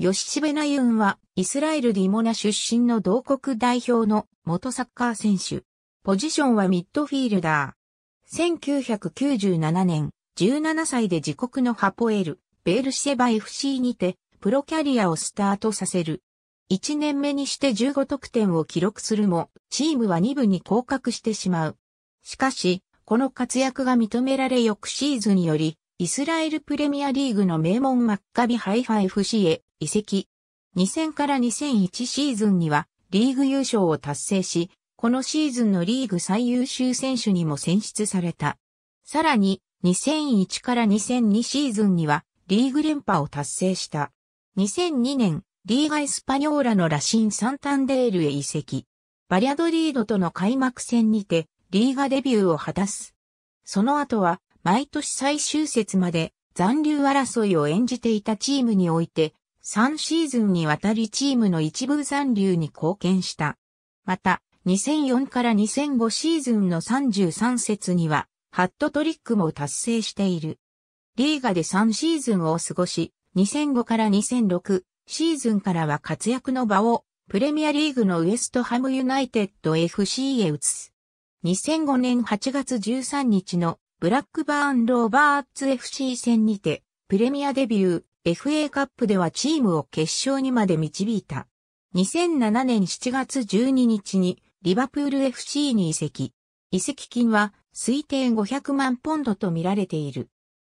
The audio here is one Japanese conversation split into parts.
ヨシシベナユンは、イスラエルディモナ出身の同国代表の元サッカー選手。ポジションはミッドフィールダー。1997年、17歳で自国のハポエル、ベールシェバ FC にて、プロキャリアをスタートさせる。1年目にして15得点を記録するも、チームは2部に降格してしまう。しかし、この活躍が認められ翌シーズンより、イスラエルプレミアリーグの名門マッカビハイファ FC へ移籍。2000から2001シーズンにはリーグ優勝を達成し、このシーズンのリーグ最優秀選手にも選出された。さらに、2001から2002シーズンにはリーグ連覇を達成した。2002年、リーガ・エスパニョーラのラシン・サンタンデールへ移籍。バリアドリードとの開幕戦にて、リーガデビューを果たす。その後は、毎年最終節まで残留争いを演じていたチームにおいて、3シーズンにわたりチームの一部残留に貢献した。また、2004から2005シーズンの33節には、ハットトリックも達成している。リーガで3シーズンを過ごし、2005から2006シーズンからは活躍の場をプレミアリーグのウエストハムユナイテッド FC へ移す。2005年8月13日のブラックバーンローバーツ FC 戦にてプレミアデビュー FA カップではチームを決勝にまで導いた。2007年7月12日にリバプール FC に移籍。移籍金は推定500万ポンドと見られている。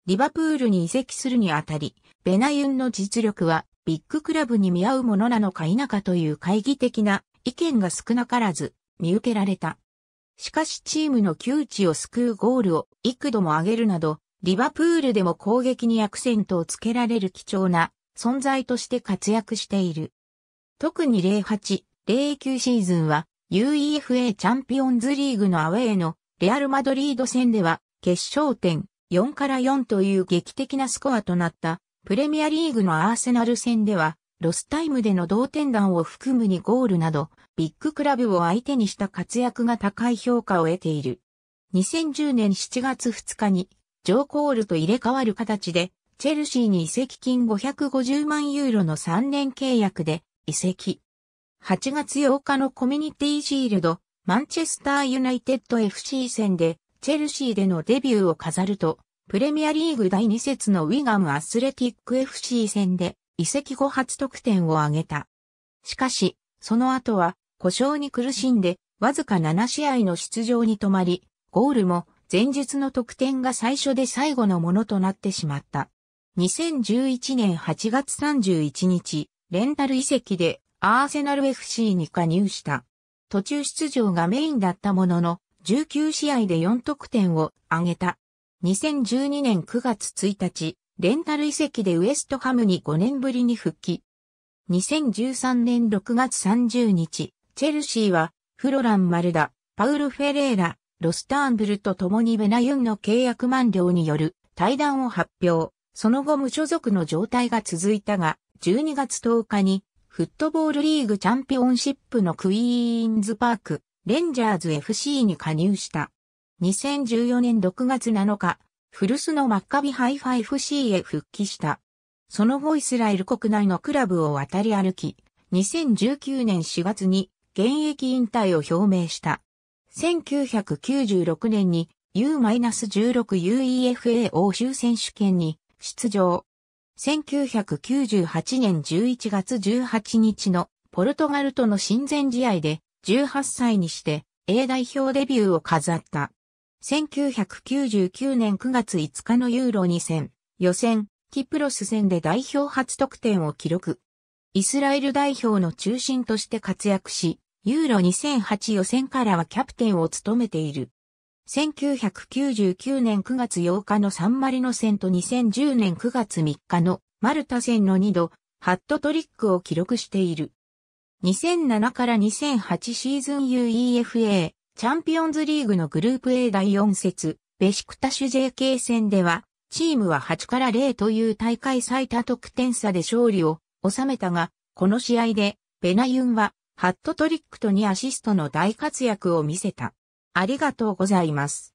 リバプールに移籍するにあたり、ベナユンの実力はビッグクラブに見合うものなのか否かという懐疑的な意見が少なからず見受けられた。しかしチームの窮地を救うゴールを幾度も上げるなどリバプールでも攻撃にアクセントをつけられる貴重な存在として活躍している。特に08、09シーズンは UEFA チャンピオンズリーグのアウェーのレアル・マドリード戦では決勝点4から4という劇的なスコアとなったプレミアリーグのアーセナル戦ではロスタイムでの同点弾を含むにゴールなどビッグクラブを相手にした活躍が高い評価を得ている。2010年7月2日にジョー・コールと入れ替わる形で、チェルシーに移籍金550万ユーロの3年契約で移籍。8月8日のコミュニティシールド、マンチェスターユナイテッド FC 戦で、チェルシーでのデビューを飾ると、プレミアリーグ第2節のウィガムアスレティック FC 戦で、移籍後初得点を挙げた。しかし、その後は、故障に苦しんで、わずか7試合の出場に止まり、ゴールも前述の得点が最初で最後のものとなってしまった。2011年8月31日、レンタル移籍でアーセナル FC に加入した。途中出場がメインだったものの、19試合で4得点を挙げた。2012年9月1日、レンタル移籍でウエストハムに5年ぶりに復帰。2013年6月30日、チェルシーは、フロラン・マルダ、パウル・フェレーラ、ロスターンブルと共にベナユンの契約満了による対談を発表。その後無所属の状態が続いたが、12月10日にフットボールリーグチャンピオンシップのクイーンズパーク、レンジャーズ FC に加入した。2014年6月7日、古巣のマッカビハイファ FC へ復帰した。その後イスラエル国内のクラブを渡り歩き、2019年4月に現役引退を表明した。1996年に U-16UEFA 欧州選手権に出場。1998年11月18日のポルトガルとの親善試合で18歳にして A 代表デビューを飾った。1999年9月5日のユーロ2戦、予選、キプロス戦で代表初得点を記録。イスラエル代表の中心として活躍し、ユーロ2008予選からはキャプテンを務めている。1999年9月8日のサンマリノ戦と2010年9月3日のマルタ戦の2度、ハットトリックを記録している。2007から2008シーズン UEFA チャンピオンズリーグのグループ A 第4節、ベシクタシュ JK 戦では、チームは8から0という大会最多得点差で勝利を収めたが、この試合で、ベナユンはハットトリックと2アシストの大活躍を見せた。ありがとうございます。